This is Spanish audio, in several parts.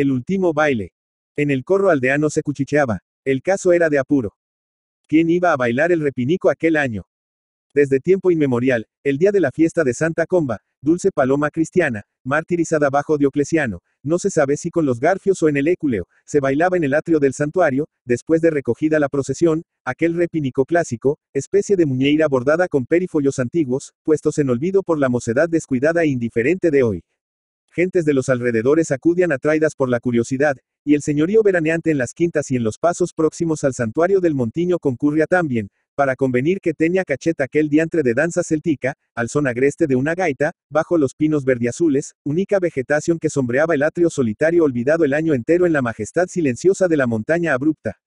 El último baile. En el corro aldeano se cuchicheaba. El caso era de apuro. ¿Quién iba a bailar el repinico aquel año? Desde tiempo inmemorial, el día de la fiesta de Santa Comba, dulce paloma cristiana, martirizada bajo Dioclesiano, no se sabe si con los garfios o en el éculeo, se bailaba en el atrio del santuario, después de recogida la procesión, aquel repinico clásico, especie de muñeira bordada con perifollos antiguos, puestos en olvido por la mocedad descuidada e indiferente de hoy, gentes de los alrededores acudían atraídas por la curiosidad, y el señorío veraneante en las quintas y en los pasos próximos al santuario del Montiño concurría también, para convenir que tenía cacheta aquel diantre de danza celtica, al son agreste de una gaita, bajo los pinos verdiazules, única vegetación que sombreaba el atrio solitario olvidado el año entero en la majestad silenciosa de la montaña abrupta.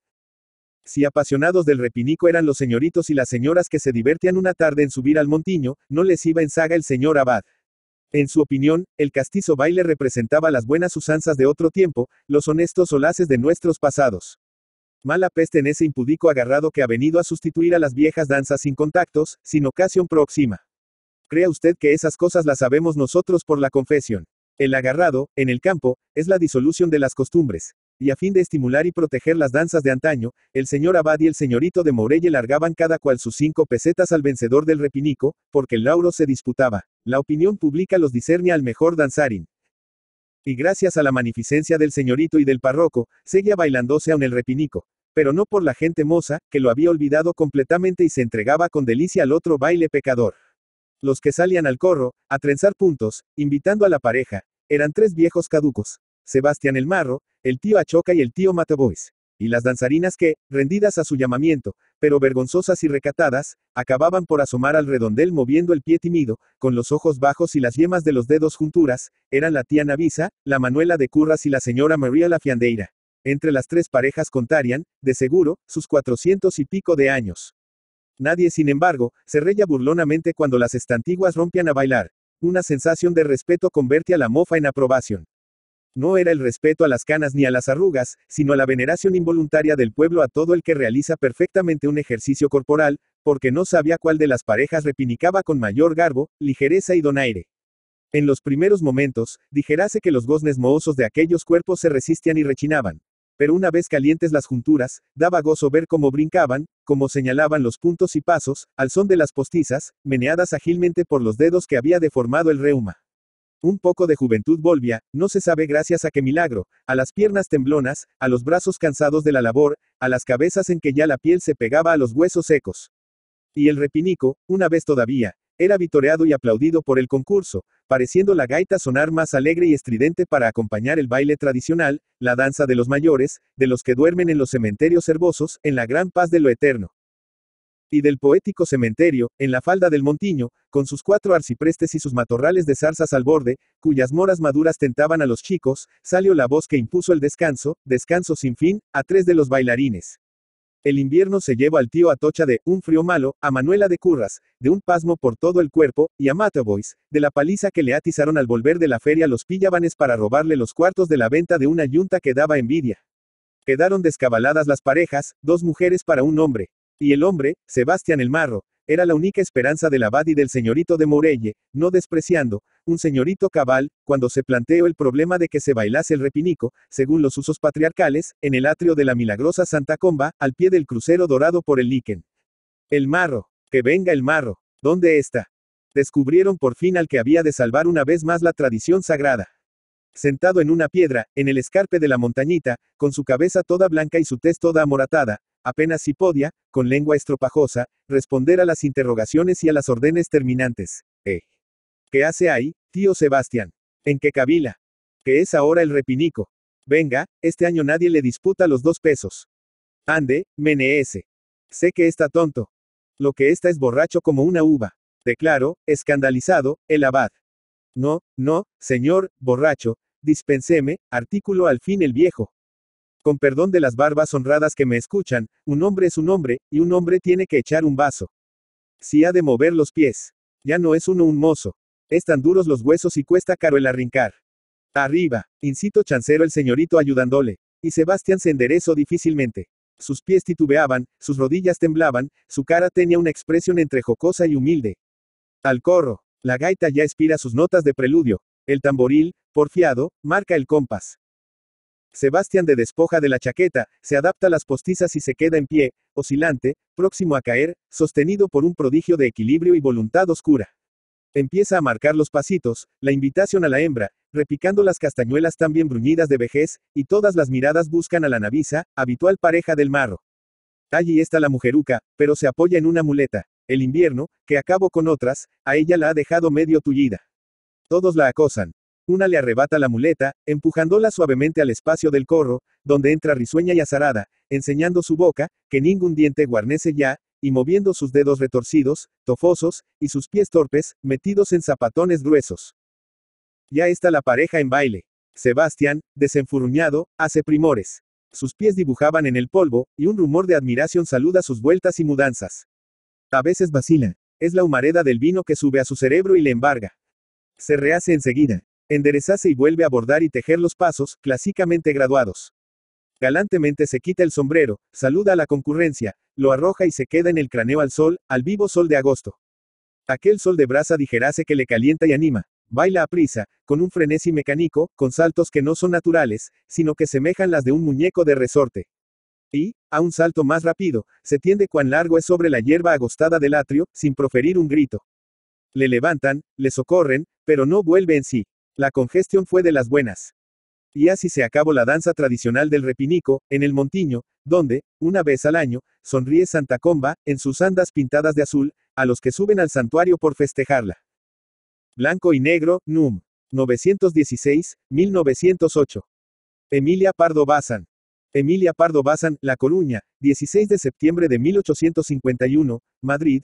Si apasionados del repinico eran los señoritos y las señoras que se divertían una tarde en subir al montiño, no les iba en saga el señor abad. En su opinión, el castizo baile representaba las buenas usanzas de otro tiempo, los honestos solaces de nuestros pasados. Mala peste en ese impudico agarrado que ha venido a sustituir a las viejas danzas sin contactos, sin ocasión próxima. Crea usted que esas cosas las sabemos nosotros por la confesión. El agarrado, en el campo, es la disolución de las costumbres, y a fin de estimular y proteger las danzas de antaño, el señor Abad y el señorito de Morelle largaban cada cual sus cinco pesetas al vencedor del repinico, porque el lauro se disputaba. La opinión pública los discernía al mejor danzarín. Y gracias a la magnificencia del señorito y del párroco, seguía bailándose aún el repinico. Pero no por la gente moza, que lo había olvidado completamente y se entregaba con delicia al otro baile pecador. Los que salían al corro, a trenzar puntos, invitando a la pareja, eran tres viejos caducos. Sebastián el Marro, el tío Achoca y el tío Matabois. Y las danzarinas que, rendidas a su llamamiento, pero vergonzosas y recatadas, acababan por asomar al redondel moviendo el pie tímido, con los ojos bajos y las yemas de los dedos junturas, eran la tía Navisa, la Manuela de Curras y la señora María La Fiandeira. Entre las tres parejas contarían, de seguro, sus cuatrocientos y pico de años. Nadie, sin embargo, se reía burlonamente cuando las estantiguas rompían a bailar. Una sensación de respeto convierte a la mofa en aprobación. No era el respeto a las canas ni a las arrugas, sino la veneración involuntaria del pueblo a todo el que realiza perfectamente un ejercicio corporal, porque no sabía cuál de las parejas repinicaba con mayor garbo, ligereza y donaire. En los primeros momentos, dijerase que los goznes mohosos de aquellos cuerpos se resistían y rechinaban. Pero una vez calientes las junturas, daba gozo ver cómo brincaban, cómo señalaban los puntos y pasos, al son de las postizas, meneadas ágilmente por los dedos que había deformado el reuma. Un poco de juventud volvía, no se sabe gracias a qué milagro, a las piernas temblonas, a los brazos cansados de la labor, a las cabezas en que ya la piel se pegaba a los huesos secos. Y el repinico, una vez todavía, era vitoreado y aplaudido por el concurso, pareciendo la gaita sonar más alegre y estridente para acompañar el baile tradicional, la danza de los mayores, de los que duermen en los cementerios herbosos, en la gran paz de lo eterno y del poético cementerio, en la falda del montiño, con sus cuatro arciprestes y sus matorrales de zarzas al borde, cuyas moras maduras tentaban a los chicos, salió la voz que impuso el descanso, descanso sin fin, a tres de los bailarines. El invierno se llevó al tío Atocha de un frío malo, a Manuela de Curras, de un pasmo por todo el cuerpo, y a Boys, de la paliza que le atizaron al volver de la feria los pillabanes para robarle los cuartos de la venta de una yunta que daba envidia. Quedaron descabaladas las parejas, dos mujeres para un hombre. Y el hombre, Sebastián el Marro, era la única esperanza del abad y del señorito de Morelle, no despreciando, un señorito cabal, cuando se planteó el problema de que se bailase el repinico, según los usos patriarcales, en el atrio de la milagrosa Santa Comba, al pie del crucero dorado por el líquen. El marro, que venga el marro, ¿dónde está? Descubrieron por fin al que había de salvar una vez más la tradición sagrada. Sentado en una piedra, en el escarpe de la montañita, con su cabeza toda blanca y su tez toda amoratada, Apenas si podía, con lengua estropajosa, responder a las interrogaciones y a las órdenes terminantes. ¿Eh? ¿Qué hace ahí, tío Sebastián? ¿En qué cabila? ¿Qué es ahora el repinico? Venga, este año nadie le disputa los dos pesos. Ande, meneese. Sé que está tonto. Lo que está es borracho como una uva. Declaro, escandalizado, el abad. No, no, señor, borracho, dispenseme, artículo al fin el viejo. Con perdón de las barbas honradas que me escuchan, un hombre es un hombre, y un hombre tiene que echar un vaso. Si ha de mover los pies. Ya no es uno un mozo. Están duros los huesos y cuesta caro el arrincar. Arriba, incito chancero el señorito ayudándole. Y Sebastián se enderezó difícilmente. Sus pies titubeaban, sus rodillas temblaban, su cara tenía una expresión entre jocosa y humilde. Al corro, la gaita ya expira sus notas de preludio. El tamboril, porfiado, marca el compás. Sebastián de despoja de la chaqueta, se adapta a las postizas y se queda en pie, oscilante, próximo a caer, sostenido por un prodigio de equilibrio y voluntad oscura. Empieza a marcar los pasitos, la invitación a la hembra, repicando las castañuelas tan bien bruñidas de vejez, y todas las miradas buscan a la navisa, habitual pareja del marro. Allí está la mujeruca, pero se apoya en una muleta. El invierno, que acabó con otras, a ella la ha dejado medio tullida. Todos la acosan. Una le arrebata la muleta, empujándola suavemente al espacio del corro, donde entra risueña y azarada, enseñando su boca, que ningún diente guarnece ya, y moviendo sus dedos retorcidos, tofosos, y sus pies torpes, metidos en zapatones gruesos. Ya está la pareja en baile. Sebastián, desenfurruñado, hace primores. Sus pies dibujaban en el polvo, y un rumor de admiración saluda sus vueltas y mudanzas. A veces vacila. Es la humareda del vino que sube a su cerebro y le embarga. Se rehace enseguida. Enderezase y vuelve a bordar y tejer los pasos, clásicamente graduados. Galantemente se quita el sombrero, saluda a la concurrencia, lo arroja y se queda en el craneo al sol, al vivo sol de agosto. Aquel sol de brasa dijerase que le calienta y anima. Baila a prisa, con un frenesí mecánico, con saltos que no son naturales, sino que semejan las de un muñeco de resorte. Y, a un salto más rápido, se tiende cuán largo es sobre la hierba agostada del atrio, sin proferir un grito. Le levantan, le socorren, pero no vuelve en sí. La congestión fue de las buenas. Y así se acabó la danza tradicional del repinico, en el Montiño, donde, una vez al año, sonríe Santa Comba, en sus andas pintadas de azul, a los que suben al santuario por festejarla. Blanco y Negro, NUM. 916-1908. Emilia Pardo Bazán. Emilia Pardo Bazán, La Coruña, 16 de septiembre de 1851, Madrid,